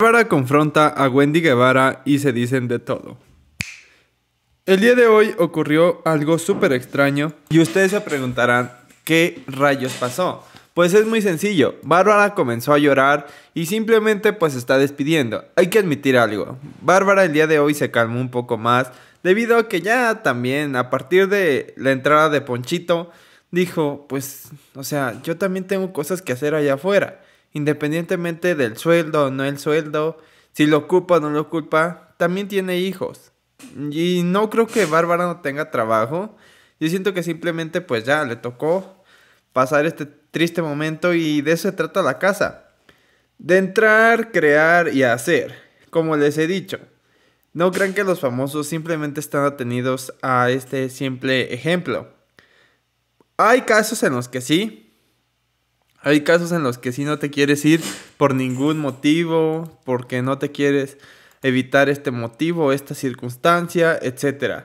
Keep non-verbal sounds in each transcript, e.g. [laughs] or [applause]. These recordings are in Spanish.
Bárbara confronta a Wendy Guevara y se dicen de todo. El día de hoy ocurrió algo súper extraño y ustedes se preguntarán, ¿qué rayos pasó? Pues es muy sencillo, Bárbara comenzó a llorar y simplemente pues está despidiendo. Hay que admitir algo, Bárbara el día de hoy se calmó un poco más debido a que ya también a partir de la entrada de Ponchito dijo pues, o sea, yo también tengo cosas que hacer allá afuera independientemente del sueldo o no el sueldo, si lo ocupa o no lo ocupa, también tiene hijos. Y no creo que Bárbara no tenga trabajo. Yo siento que simplemente pues ya le tocó pasar este triste momento y de eso se trata la casa. De entrar, crear y hacer, como les he dicho. No crean que los famosos simplemente están atenidos a este simple ejemplo. Hay casos en los que sí, hay casos en los que si no te quieres ir por ningún motivo, porque no te quieres evitar este motivo, esta circunstancia, etc.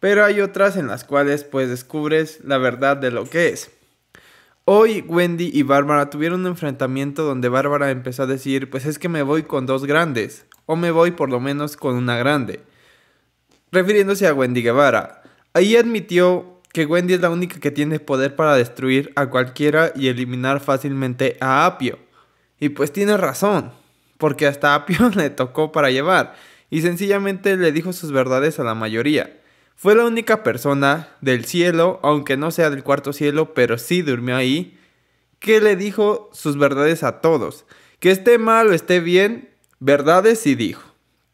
Pero hay otras en las cuales pues descubres la verdad de lo que es. Hoy Wendy y Bárbara tuvieron un enfrentamiento donde Bárbara empezó a decir, pues es que me voy con dos grandes, o me voy por lo menos con una grande. Refiriéndose a Wendy Guevara, ahí admitió que Wendy es la única que tiene poder para destruir a cualquiera y eliminar fácilmente a Apio. Y pues tiene razón, porque hasta Apio [laughs] le tocó para llevar, y sencillamente le dijo sus verdades a la mayoría. Fue la única persona del cielo, aunque no sea del cuarto cielo, pero sí durmió ahí, que le dijo sus verdades a todos. Que esté mal o esté bien, verdades Y dijo.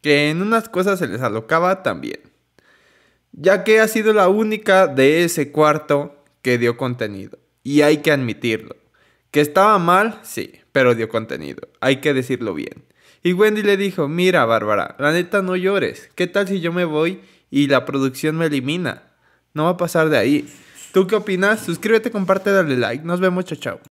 Que en unas cosas se les alocaba también ya que ha sido la única de ese cuarto que dio contenido. Y hay que admitirlo. Que estaba mal, sí, pero dio contenido. Hay que decirlo bien. Y Wendy le dijo, mira Bárbara, la neta no llores. ¿Qué tal si yo me voy y la producción me elimina? No va a pasar de ahí. ¿Tú qué opinas? Suscríbete, comparte, dale like. Nos vemos, chao, chao.